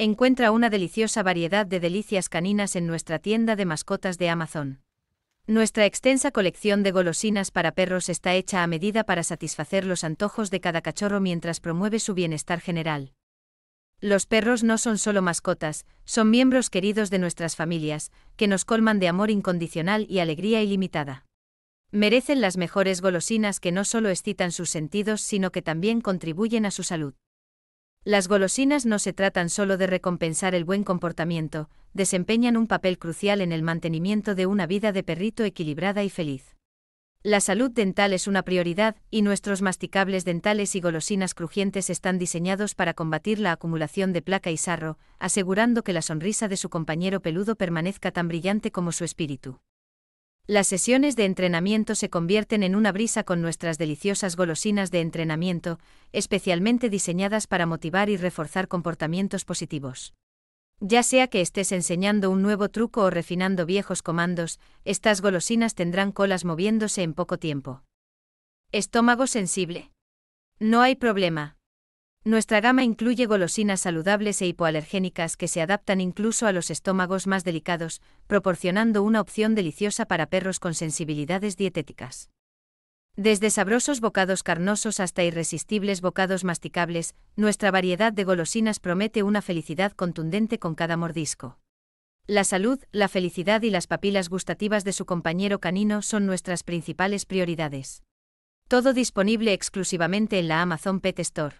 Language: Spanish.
Encuentra una deliciosa variedad de delicias caninas en nuestra tienda de mascotas de Amazon. Nuestra extensa colección de golosinas para perros está hecha a medida para satisfacer los antojos de cada cachorro mientras promueve su bienestar general. Los perros no son solo mascotas, son miembros queridos de nuestras familias, que nos colman de amor incondicional y alegría ilimitada. Merecen las mejores golosinas que no solo excitan sus sentidos, sino que también contribuyen a su salud. Las golosinas no se tratan solo de recompensar el buen comportamiento, desempeñan un papel crucial en el mantenimiento de una vida de perrito equilibrada y feliz. La salud dental es una prioridad, y nuestros masticables dentales y golosinas crujientes están diseñados para combatir la acumulación de placa y sarro, asegurando que la sonrisa de su compañero peludo permanezca tan brillante como su espíritu. Las sesiones de entrenamiento se convierten en una brisa con nuestras deliciosas golosinas de entrenamiento, especialmente diseñadas para motivar y reforzar comportamientos positivos. Ya sea que estés enseñando un nuevo truco o refinando viejos comandos, estas golosinas tendrán colas moviéndose en poco tiempo. Estómago sensible. No hay problema, nuestra gama incluye golosinas saludables e hipoalergénicas que se adaptan incluso a los estómagos más delicados, proporcionando una opción deliciosa para perros con sensibilidades dietéticas. Desde sabrosos bocados carnosos hasta irresistibles bocados masticables, nuestra variedad de golosinas promete una felicidad contundente con cada mordisco. La salud, la felicidad y las papilas gustativas de su compañero canino son nuestras principales prioridades. Todo disponible exclusivamente en la Amazon Pet Store.